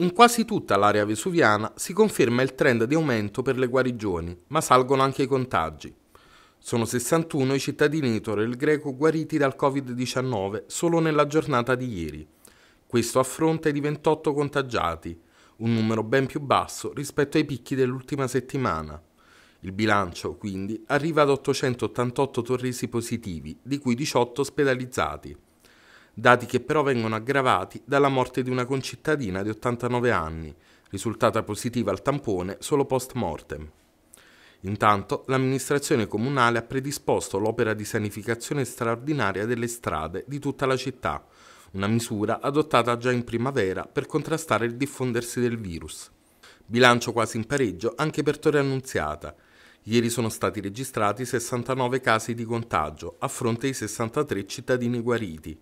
In quasi tutta l'area vesuviana si conferma il trend di aumento per le guarigioni, ma salgono anche i contagi. Sono 61 i cittadini di Torre il Greco guariti dal Covid-19 solo nella giornata di ieri. Questo a fronte di 28 contagiati, un numero ben più basso rispetto ai picchi dell'ultima settimana. Il bilancio, quindi, arriva ad 888 torresi positivi, di cui 18 ospedalizzati dati che però vengono aggravati dalla morte di una concittadina di 89 anni, risultata positiva al tampone solo post mortem. Intanto l'amministrazione comunale ha predisposto l'opera di sanificazione straordinaria delle strade di tutta la città, una misura adottata già in primavera per contrastare il diffondersi del virus. Bilancio quasi in pareggio anche per Torre Annunziata. Ieri sono stati registrati 69 casi di contagio a fronte ai 63 cittadini guariti,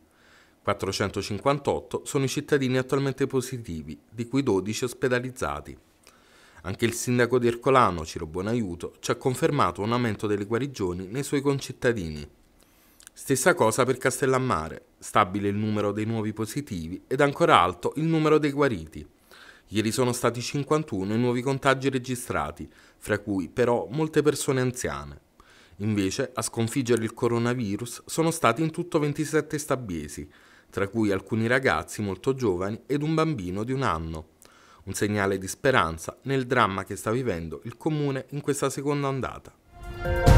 458 sono i cittadini attualmente positivi, di cui 12 ospedalizzati. Anche il sindaco di Ercolano, Ciro Buonaiuto, ci ha confermato un aumento delle guarigioni nei suoi concittadini. Stessa cosa per Castellammare, stabile il numero dei nuovi positivi ed ancora alto il numero dei guariti. Ieri sono stati 51 i nuovi contagi registrati, fra cui però molte persone anziane. Invece, a sconfiggere il coronavirus sono stati in tutto 27 stabiesi, tra cui alcuni ragazzi molto giovani ed un bambino di un anno. Un segnale di speranza nel dramma che sta vivendo il comune in questa seconda ondata.